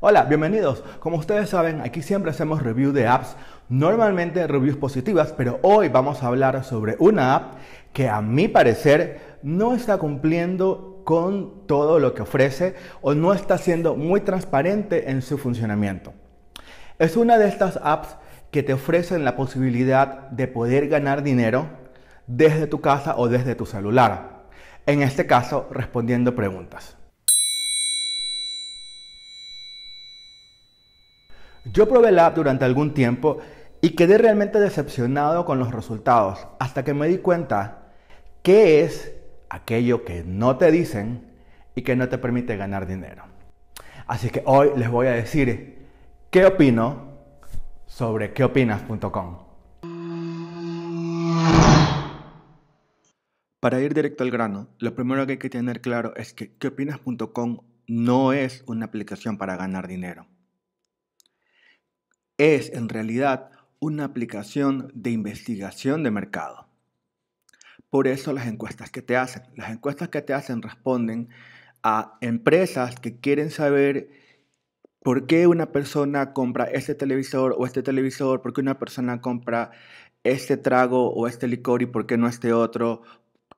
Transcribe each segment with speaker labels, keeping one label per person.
Speaker 1: Hola, bienvenidos. Como ustedes saben, aquí siempre hacemos review de apps, normalmente reviews positivas, pero hoy vamos a hablar sobre una app que a mi parecer no está cumpliendo con todo lo que ofrece o no está siendo muy transparente en su funcionamiento. Es una de estas apps que te ofrecen la posibilidad de poder ganar dinero desde tu casa o desde tu celular. En este caso, respondiendo preguntas. Yo probé la app durante algún tiempo y quedé realmente decepcionado con los resultados hasta que me di cuenta qué es aquello que no te dicen y que no te permite ganar dinero. Así que hoy les voy a decir qué opino sobre queopinas.com. Para ir directo al grano, lo primero que hay que tener claro es que queopinas.com no es una aplicación para ganar dinero es en realidad una aplicación de investigación de mercado. Por eso las encuestas que te hacen. Las encuestas que te hacen responden a empresas que quieren saber por qué una persona compra este televisor o este televisor, por qué una persona compra este trago o este licor y por qué no este otro,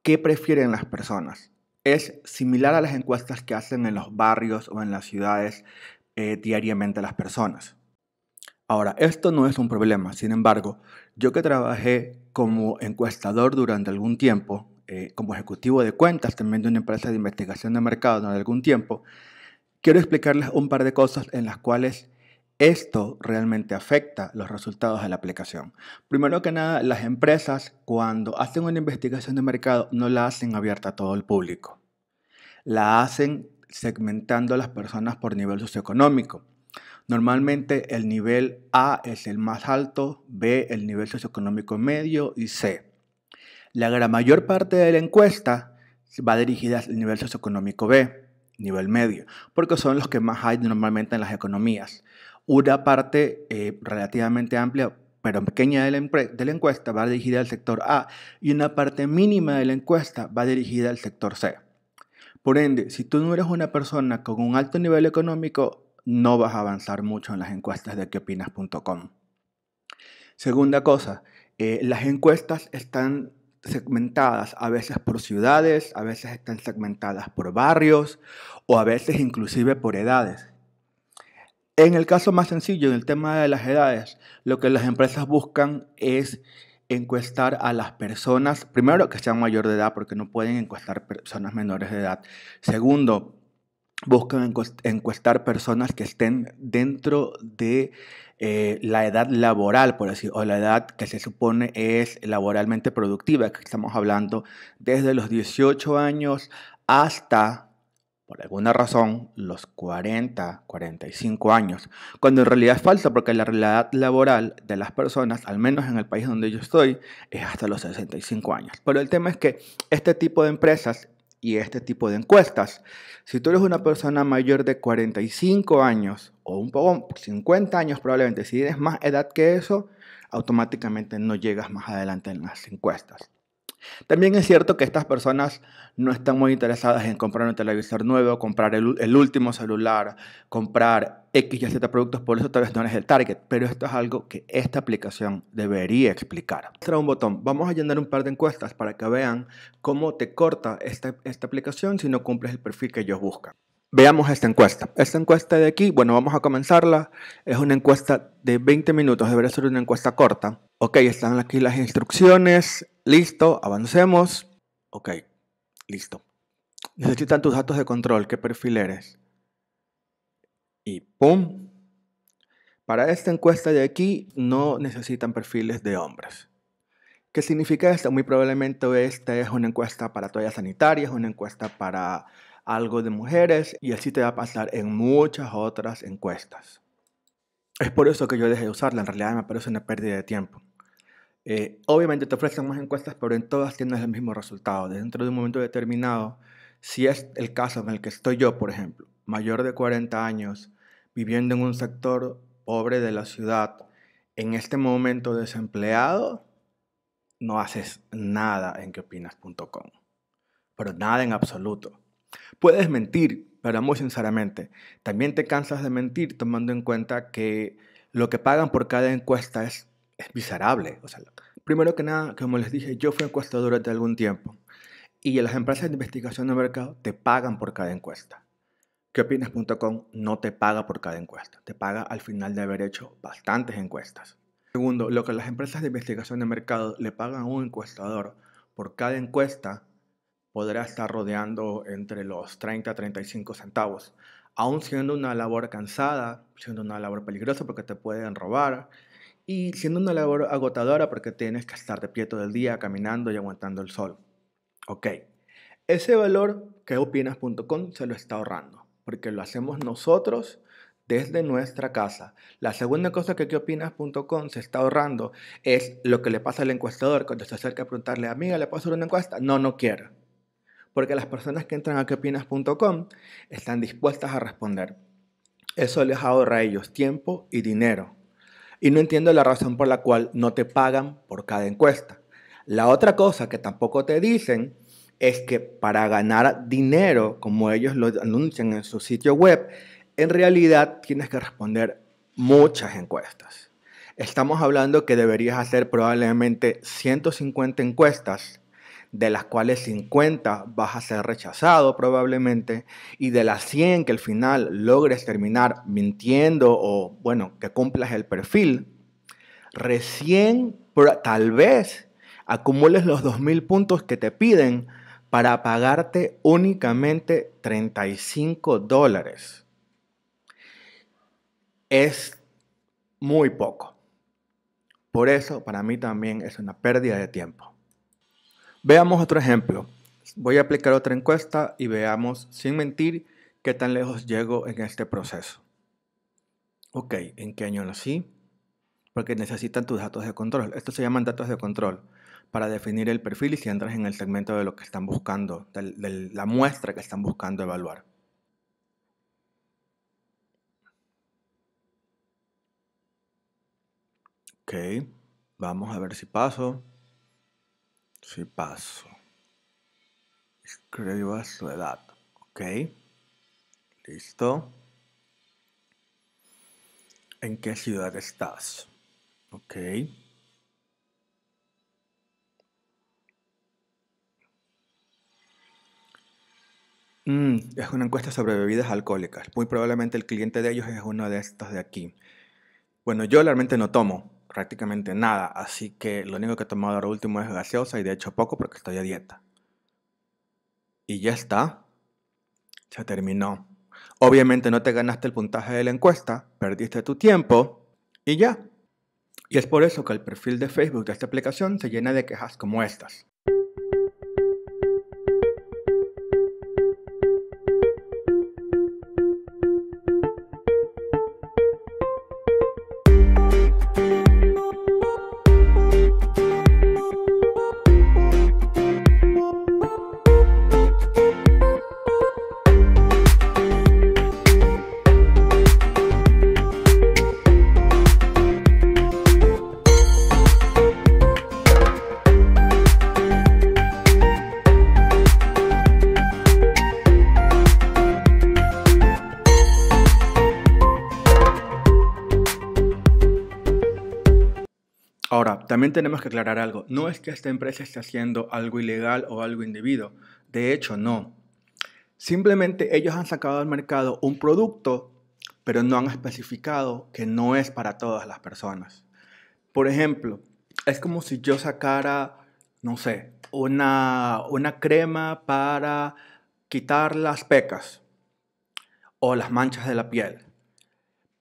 Speaker 1: qué prefieren las personas. Es similar a las encuestas que hacen en los barrios o en las ciudades eh, diariamente las personas. Ahora, esto no es un problema, sin embargo, yo que trabajé como encuestador durante algún tiempo, eh, como ejecutivo de cuentas también de una empresa de investigación de mercado durante algún tiempo, quiero explicarles un par de cosas en las cuales esto realmente afecta los resultados de la aplicación. Primero que nada, las empresas cuando hacen una investigación de mercado no la hacen abierta a todo el público, la hacen segmentando a las personas por nivel socioeconómico Normalmente el nivel A es el más alto, B el nivel socioeconómico medio y C. La gran mayor parte de la encuesta va dirigida al nivel socioeconómico B, nivel medio, porque son los que más hay normalmente en las economías. Una parte eh, relativamente amplia pero pequeña de la encuesta va dirigida al sector A y una parte mínima de la encuesta va dirigida al sector C. Por ende, si tú no eres una persona con un alto nivel económico, no vas a avanzar mucho en las encuestas de queopinas.com. Segunda cosa, eh, las encuestas están segmentadas a veces por ciudades, a veces están segmentadas por barrios o a veces inclusive por edades. En el caso más sencillo, en el tema de las edades, lo que las empresas buscan es encuestar a las personas, primero que sean mayor de edad, porque no pueden encuestar personas menores de edad. Segundo, buscan encuestar personas que estén dentro de eh, la edad laboral, por decirlo, o la edad que se supone es laboralmente productiva, que estamos hablando desde los 18 años hasta, por alguna razón, los 40, 45 años, cuando en realidad es falso, porque la realidad laboral de las personas, al menos en el país donde yo estoy, es hasta los 65 años. Pero el tema es que este tipo de empresas y este tipo de encuestas. Si tú eres una persona mayor de 45 años o un poco 50 años probablemente, si tienes más edad que eso, automáticamente no llegas más adelante en las encuestas. También es cierto que estas personas no están muy interesadas en comprar un televisor nuevo, comprar el, último celular, comprar X y Z productos, por eso tal vez no es el target, pero esto es algo que esta aplicación debería explicar. Trae un botón, vamos a llenar un par de encuestas para que vean cómo te corta esta, esta aplicación si no cumples el perfil que ellos buscan. Veamos esta encuesta. Esta encuesta de aquí, bueno, vamos a comenzarla. Es una encuesta de 20 minutos, debería ser una encuesta corta. Ok, están aquí las instrucciones. Listo, avancemos. Ok, listo. Necesitan tus datos de control, qué perfil eres. Y ¡pum! Para esta encuesta de aquí no necesitan perfiles de hombres. ¿Qué significa esto? Muy probablemente esta es una encuesta para toallas sanitarias, una encuesta para algo de mujeres y así te va a pasar en muchas otras encuestas. Es por eso que yo dejé de usarla, en realidad me parece una pérdida de tiempo. Eh, obviamente te ofrecen más encuestas, pero en todas tienes el mismo resultado. Dentro de un momento determinado, si es el caso en el que estoy yo, por ejemplo, mayor de 40 años, viviendo en un sector pobre de la ciudad, en este momento desempleado, no haces nada en queopinas.com. Pero nada en absoluto. Puedes mentir, pero muy sinceramente, también te cansas de mentir tomando en cuenta que lo que pagan por cada encuesta es es miserable. O sea, primero que nada, como les dije, yo fui encuestador durante algún tiempo y las empresas de investigación de mercado te pagan por cada encuesta. QueOpinas.com no te paga por cada encuesta, te paga al final de haber hecho bastantes encuestas. Segundo, lo que las empresas de investigación de mercado le pagan a un encuestador por cada encuesta podrá estar rodeando entre los 30 a 35 centavos, aún siendo una labor cansada, siendo una labor peligrosa porque te pueden robar, y siendo una labor agotadora porque tienes que estar de pie todo el día caminando y aguantando el sol. Ok, ese valor que opinas.com se lo está ahorrando porque lo hacemos nosotros desde nuestra casa. La segunda cosa que queopinas.com se está ahorrando es lo que le pasa al encuestador cuando se acerca a preguntarle, amiga, ¿le puedo hacer una encuesta? No, no quiero. Porque las personas que entran a queopinas.com están dispuestas a responder. Eso les ahorra a ellos tiempo y dinero y no entiendo la razón por la cual no te pagan por cada encuesta. La otra cosa que tampoco te dicen es que para ganar dinero, como ellos lo anuncian en su sitio web, en realidad tienes que responder muchas encuestas. Estamos hablando que deberías hacer probablemente 150 encuestas de las cuales 50 vas a ser rechazado probablemente, y de las 100 que al final logres terminar mintiendo o, bueno, que cumplas el perfil, recién, tal vez, acumules los 2.000 puntos que te piden para pagarte únicamente 35 dólares. Es muy poco. Por eso, para mí también es una pérdida de tiempo. Veamos otro ejemplo. Voy a aplicar otra encuesta y veamos, sin mentir, qué tan lejos llego en este proceso. Ok, ¿en qué año lo nací? Porque necesitan tus datos de control. Estos se llaman datos de control para definir el perfil y si entras en el segmento de lo que están buscando, de, de la muestra que están buscando evaluar. Ok, vamos a ver si paso. Si paso. Escriba su edad, ¿ok? Listo. ¿En qué ciudad estás? ¿Ok? Mm, es una encuesta sobre bebidas alcohólicas. Muy probablemente el cliente de ellos es uno de estos de aquí. Bueno, yo realmente no tomo, prácticamente nada, así que lo único que he tomado ahora último es gaseosa y de hecho poco porque estoy a dieta. Y ya está, se terminó. Obviamente no te ganaste el puntaje de la encuesta, perdiste tu tiempo y ya. Y es por eso que el perfil de Facebook de esta aplicación se llena de quejas como estas. También tenemos que aclarar algo. No es que esta empresa esté haciendo algo ilegal o algo indebido. De hecho, no. Simplemente ellos han sacado al mercado un producto, pero no han especificado que no es para todas las personas. Por ejemplo, es como si yo sacara, no sé, una, una crema para quitar las pecas o las manchas de la piel.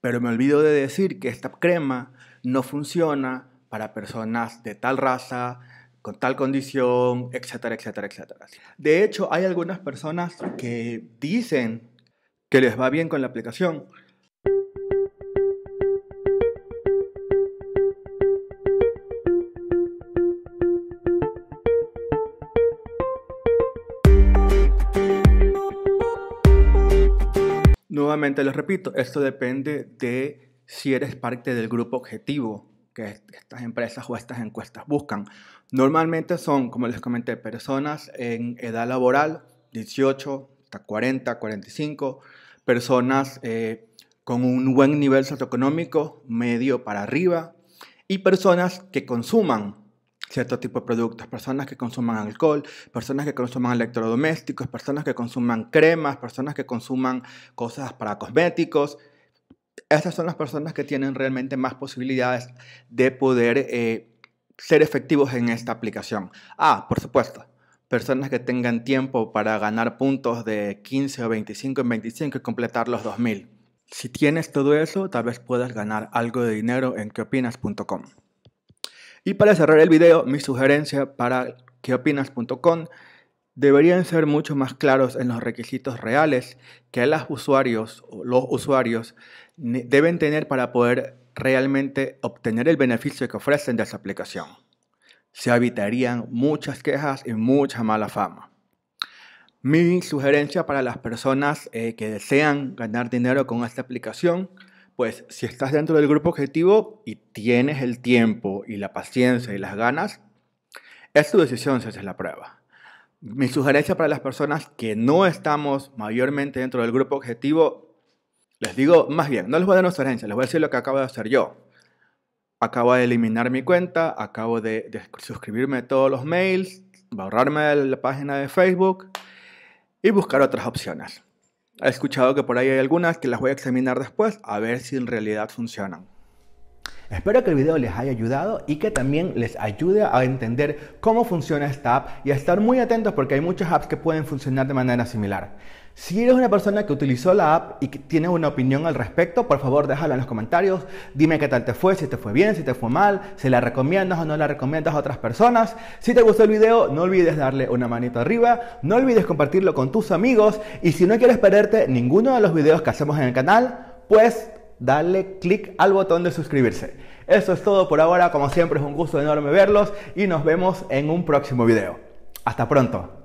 Speaker 1: Pero me olvido de decir que esta crema no funciona para personas de tal raza, con tal condición, etcétera, etcétera, etcétera. De hecho, hay algunas personas que dicen que les va bien con la aplicación. Nuevamente les repito, esto depende de si eres parte del grupo objetivo que estas empresas o estas encuestas buscan. Normalmente son, como les comenté, personas en edad laboral, 18 hasta 40, 45, personas eh, con un buen nivel socioeconómico, medio para arriba, y personas que consuman cierto tipo de productos, personas que consuman alcohol, personas que consuman electrodomésticos, personas que consuman cremas, personas que consuman cosas para cosméticos, estas son las personas que tienen realmente más posibilidades de poder eh, ser efectivos en esta aplicación. Ah, por supuesto, personas que tengan tiempo para ganar puntos de 15 o 25 en 25 y completar los 2000. Si tienes todo eso, tal vez puedas ganar algo de dinero en queopinas.com. Y para cerrar el video, mi sugerencia para queopinas.com deberían ser mucho más claros en los requisitos reales que los usuarios, los usuarios deben tener para poder realmente obtener el beneficio que ofrecen de esa aplicación. Se evitarían muchas quejas y mucha mala fama. Mi sugerencia para las personas eh, que desean ganar dinero con esta aplicación, pues si estás dentro del grupo objetivo y tienes el tiempo y la paciencia y las ganas, es tu decisión si haces la prueba. Mi sugerencia para las personas que no estamos mayormente dentro del grupo objetivo les digo, más bien, no les voy a dar una sugerencia, les voy a decir lo que acabo de hacer yo. Acabo de eliminar mi cuenta, acabo de, suscribirme a todos los mails, borrarme la página de Facebook y buscar otras opciones. He escuchado que por ahí hay algunas que las voy a examinar después a ver si en realidad funcionan. Espero que el video les haya ayudado y que también les ayude a entender cómo funciona esta app y a estar muy atentos porque hay muchas apps que pueden funcionar de manera similar. Si eres una persona que utilizó la app y tienes una opinión al respecto, por favor déjala en los comentarios. Dime qué tal te fue, si te fue bien, si te fue mal, si la recomiendas o no la recomiendas a otras personas. Si te gustó el video, no olvides darle una manito arriba, no olvides compartirlo con tus amigos y si no quieres perderte ninguno de los videos que hacemos en el canal, pues dale click al botón de suscribirse. Eso es todo por ahora, como siempre es un gusto enorme verlos y nos vemos en un próximo video. Hasta pronto.